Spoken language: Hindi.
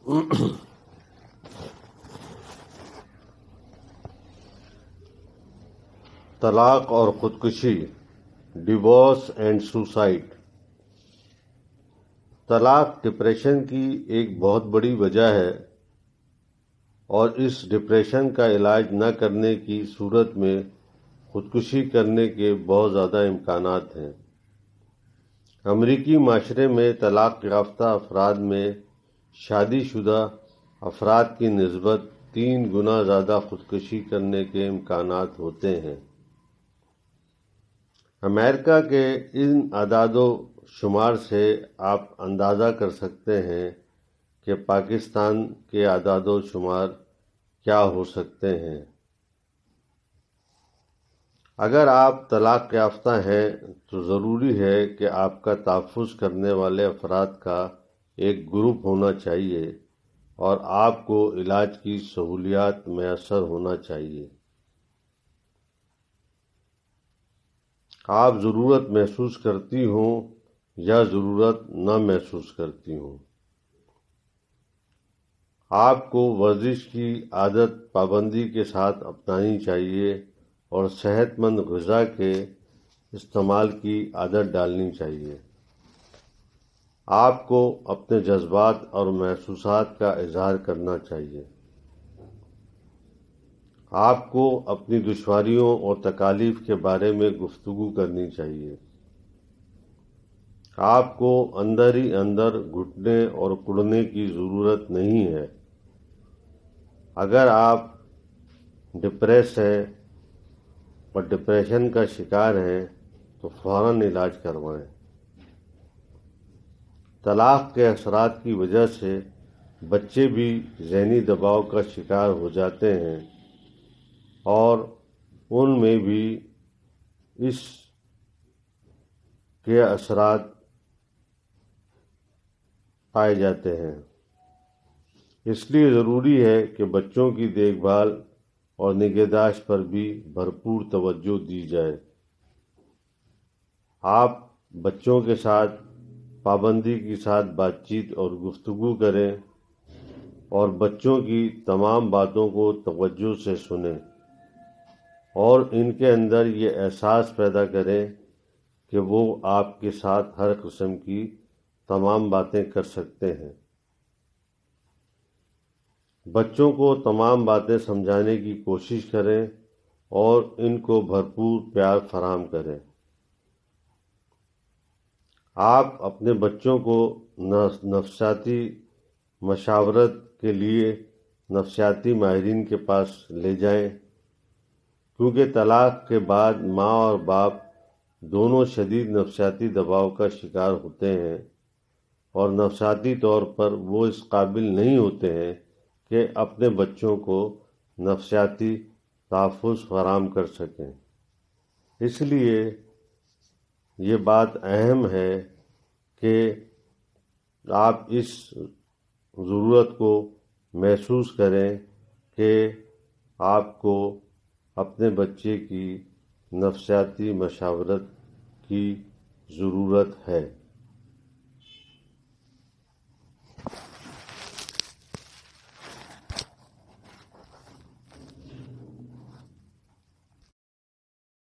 तलाक और ख़ुदकुशी डिवोर्स एंड सुसाइड तलाक डिप्रेशन की एक बहुत बड़ी वजह है और इस डिप्रेशन का इलाज न करने की सूरत में खुदकुशी करने के बहुत ज़्यादा इम्कान हैं अमरीकी माशरे में तलाक याफ्ता अफराद में शादीशुदा अफराद की नस्बत तीन गुना ज़्यादा खुदकशी करने के इम्कान होते हैं अमेरिका के इन अदादो शुमार से आप अंदाज़ा कर सकते हैं कि पाकिस्तान के अदादो शुमार क्या हो सकते हैं अगर आप तलाक़ याफ्ता हैं तो ज़रूरी है कि आपका तहफ़ करने वाले अफराद का एक ग्रुप होना चाहिए और आपको इलाज की सहूलियात मैसर होना चाहिए आप ज़रूरत महसूस करती हो या ज़रूरत न महसूस करती हो आपको वर्जिश की आदत पाबंदी के साथ अपनानी चाहिए और सेहतमंद गज़ा के इस्तेमाल की आदत डालनी चाहिए आपको अपने जज्बात और महसूस का इजहार करना चाहिए आपको अपनी दुश्वारियों और तकालीफ के बारे में गुफ्तु करनी चाहिए आपको अंदर ही अंदर घुटने और कुड़ने की ज़रूरत नहीं है अगर आप डिप्रेस हैं और डिप्रेशन का शिकार हैं तो फ़ौरन इलाज करवाएं तलाक़ के असरात की वजह से बच्चे भी जहनी दबाव का शिकार हो जाते हैं और उनमें भी इस के असरात पाए जाते हैं इसलिए ज़रूरी है कि बच्चों की देखभाल और निगहदाश्त पर भी भरपूर तवज्जो दी जाए आप बच्चों के साथ पाबंदी के साथ बातचीत और गुफ्तु करें और बच्चों की तमाम बातों को तवज्जो से सुने और इनके अंदर ये एहसास पैदा करें कि वो आपके साथ हर किस्म की तमाम बातें कर सकते हैं बच्चों को तमाम बातें समझाने की कोशिश करें और इनको भरपूर प्यार फराम करें आप अपने बच्चों को नफसाती मशावरत के लिए नफसियाती माहरीन के पास ले जाएं क्योंकि तलाक के बाद माँ और बाप दोनों शदीद नफसियाती दबाव का शिकार होते हैं और नफसाती तौर पर वो इस काबिल नहीं होते हैं कि अपने बच्चों को नफसियाती तहफ़ फराम कर सकें इसलिए ये बात अहम है कि आप इस ज़रूरत को महसूस करें कि आपको अपने बच्चे की नफसियाती मशावरत की ज़रूरत है